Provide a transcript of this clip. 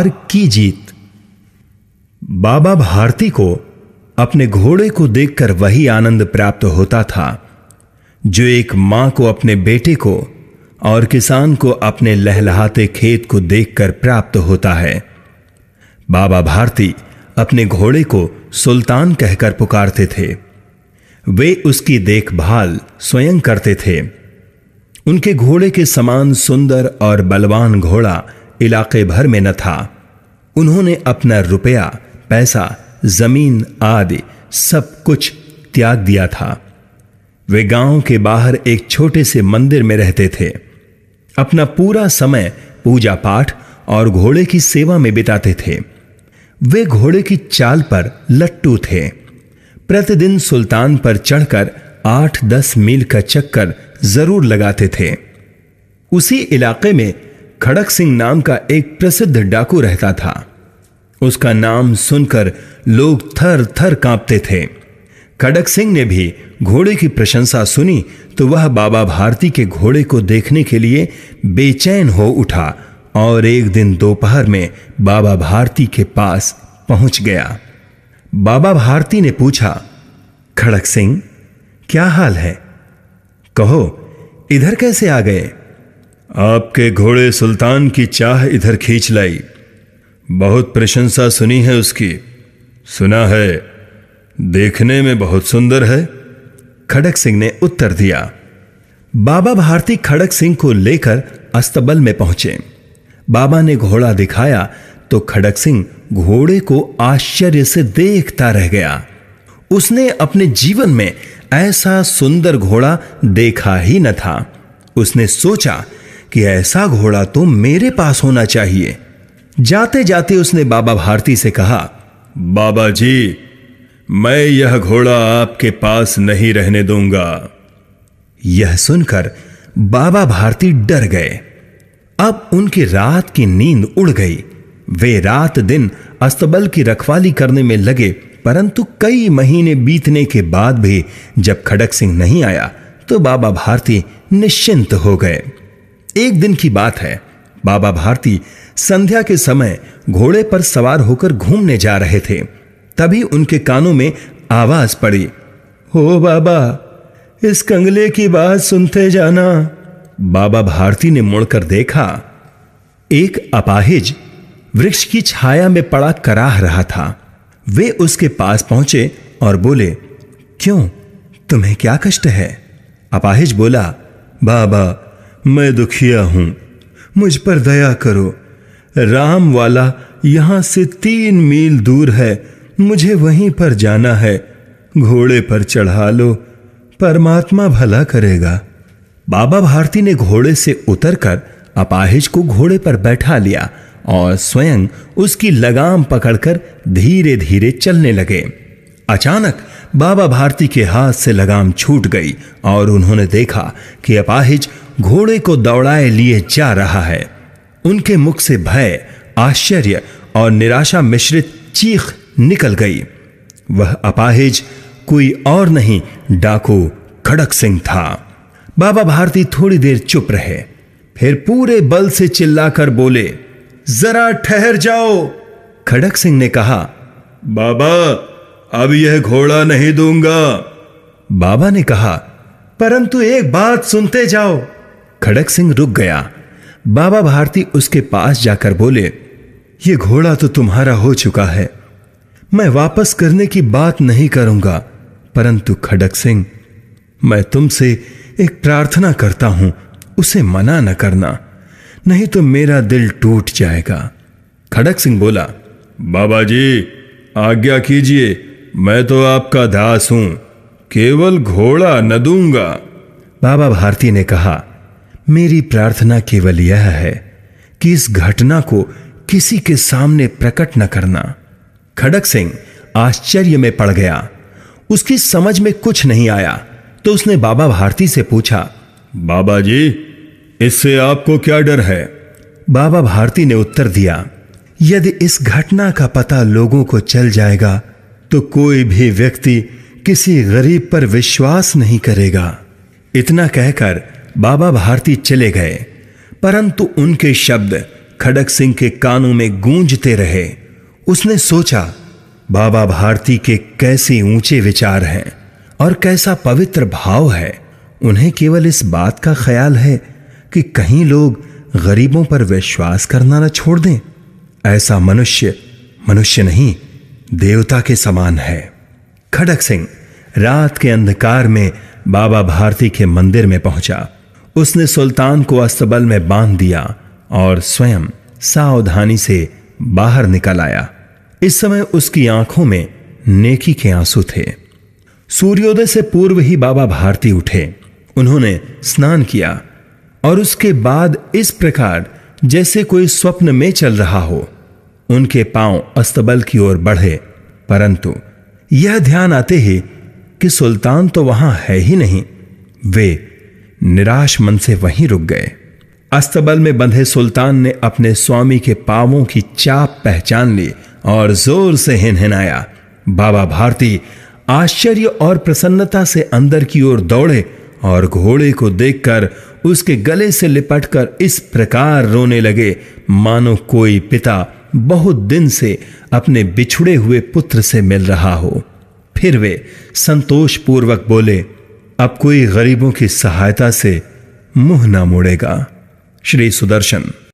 और की जीत बाबा भारती को अपने घोड़े को देखकर वही आनंद प्राप्त होता था जो एक मां को अपने बेटे को और किसान को अपने लहलहाते खेत को देखकर प्राप्त होता है बाबा भारती अपने घोड़े को सुल्तान कहकर पुकारते थे वे उसकी देखभाल स्वयं करते थे उनके घोड़े के समान सुंदर और बलवान घोड़ा इलाके भर में न था उन्होंने अपना रुपया पैसा जमीन आदि सब कुछ त्याग दिया था वे गांव के बाहर एक छोटे से मंदिर में रहते थे अपना पूरा समय पूजा पाठ और घोड़े की सेवा में बिताते थे वे घोड़े की चाल पर लट्टू थे प्रतिदिन सुल्तान पर चढ़कर आठ दस मील का चक्कर जरूर लगाते थे उसी इलाके में खड़क सिंह नाम का एक प्रसिद्ध डाकू रहता था उसका नाम सुनकर लोग थर थर कांपते थे खड़क सिंह ने भी घोड़े की प्रशंसा सुनी तो वह बाबा भारती के घोड़े को देखने के लिए बेचैन हो उठा और एक दिन दोपहर में बाबा भारती के पास पहुंच गया बाबा भारती ने पूछा खड़क सिंह क्या हाल है कहो इधर कैसे आ गए आपके घोड़े सुल्तान की चाह इधर खींच लाई बहुत प्रशंसा सुनी है उसकी सुना है देखने में बहुत सुंदर है खड़क सिंह ने उत्तर दिया बाबा भारती खड़क सिंह को लेकर अस्तबल में पहुंचे बाबा ने घोड़ा दिखाया तो खड़क सिंह घोड़े को आश्चर्य से देखता रह गया उसने अपने जीवन में ऐसा सुंदर घोड़ा देखा ही न था उसने सोचा कि ऐसा घोड़ा तो मेरे पास होना चाहिए जाते जाते उसने बाबा भारती से कहा बाबा जी मैं यह घोड़ा आपके पास नहीं रहने दूंगा यह सुनकर बाबा भारती डर गए अब उनकी रात की नींद उड़ गई वे रात दिन अस्तबल की रखवाली करने में लगे परंतु कई महीने बीतने के बाद भी जब खड़क सिंह नहीं आया तो बाबा भारती निश्चिंत हो गए एक दिन की बात है बाबा भारती संध्या के समय घोड़े पर सवार होकर घूमने जा रहे थे तभी उनके कानों में आवाज पड़ी हो बाबा इस कंगले की बात सुनते जाना बाबा भारती ने मुड़कर देखा एक अपाहिज वृक्ष की छाया में पड़ा कराह रहा था वे उसके पास पहुंचे और बोले क्यों तुम्हें क्या कष्ट है अपाहिज बोला बाबा मैं दुखिया हूं मुझ पर दया करो राम वाला यहां से तीन मील दूर है मुझे वहीं पर जाना है घोड़े पर चढ़ा लो परमात्मा भला करेगा बाबा भारती ने घोड़े से उतरकर अपाहिज को घोड़े पर बैठा लिया और स्वयं उसकी लगाम पकड़कर धीरे धीरे चलने लगे अचानक बाबा भारती के हाथ से लगाम छूट गई और उन्होंने देखा कि अपाहिज घोड़े को दौड़ाए लिए जा रहा है उनके मुख से भय आश्चर्य और निराशा मिश्रित चीख निकल गई वह अपाहिज कोई और नहीं डाकू खड़क सिंह था बाबा भारती थोड़ी देर चुप रहे फिर पूरे बल से चिल्लाकर बोले जरा ठहर जाओ खड़क सिंह ने कहा बाबा अब यह घोड़ा नहीं दूंगा बाबा ने कहा परंतु एक बात सुनते जाओ खड़क सिंह रुक गया बाबा भारती उसके पास जाकर बोले ये घोड़ा तो तुम्हारा हो चुका है मैं वापस करने की बात नहीं करूंगा परंतु खड़क सिंह मैं तुमसे एक प्रार्थना करता हूं उसे मना न करना नहीं तो मेरा दिल टूट जाएगा खड़क सिंह बोला बाबा जी आज्ञा कीजिए मैं तो आपका दास हूं केवल घोड़ा न दूंगा बाबा भारती ने कहा मेरी प्रार्थना केवल यह है कि इस घटना को किसी के सामने प्रकट न करना खड़क सिंह आश्चर्य में पड़ गया उसकी समझ में कुछ नहीं आया तो उसने बाबा भारती से पूछा बाबा जी इससे आपको क्या डर है बाबा भारती ने उत्तर दिया यदि इस घटना का पता लोगों को चल जाएगा तो कोई भी व्यक्ति किसी गरीब पर विश्वास नहीं करेगा इतना कहकर बाबा भारती चले गए परंतु उनके शब्द खड़क सिंह के कानों में गूंजते रहे उसने सोचा बाबा भारती के कैसे ऊंचे विचार हैं और कैसा पवित्र भाव है उन्हें केवल इस बात का ख्याल है कि कहीं लोग गरीबों पर विश्वास करना न छोड़ दें ऐसा मनुष्य मनुष्य नहीं देवता के समान है खड़क सिंह रात के अंधकार में बाबा भारती के मंदिर में पहुंचा उसने सुल्तान को अस्तबल में बांध दिया और स्वयं सावधानी से बाहर निकल आया इस समय उसकी आंखों में नेकी के आंसू थे सूर्योदय से पूर्व ही बाबा भारती उठे उन्होंने स्नान किया और उसके बाद इस प्रकार जैसे कोई स्वप्न में चल रहा हो उनके पांव अस्तबल की ओर बढ़े परंतु यह ध्यान आते ही कि सुल्तान तो वहां है ही नहीं वे निराश मन से वहीं रुक गए अस्तबल में बंधे सुल्तान ने अपने स्वामी के पावों की चाप पहचान ली और जोर से हिनहिनाया बाबा भारती आश्चर्य और प्रसन्नता से अंदर की ओर दौड़े और घोड़े को देखकर उसके गले से लिपटकर इस प्रकार रोने लगे मानो कोई पिता बहुत दिन से अपने बिछुड़े हुए पुत्र से मिल रहा हो फिर वे संतोषपूर्वक बोले अब कोई गरीबों की सहायता से मुंह ना मोड़ेगा श्री सुदर्शन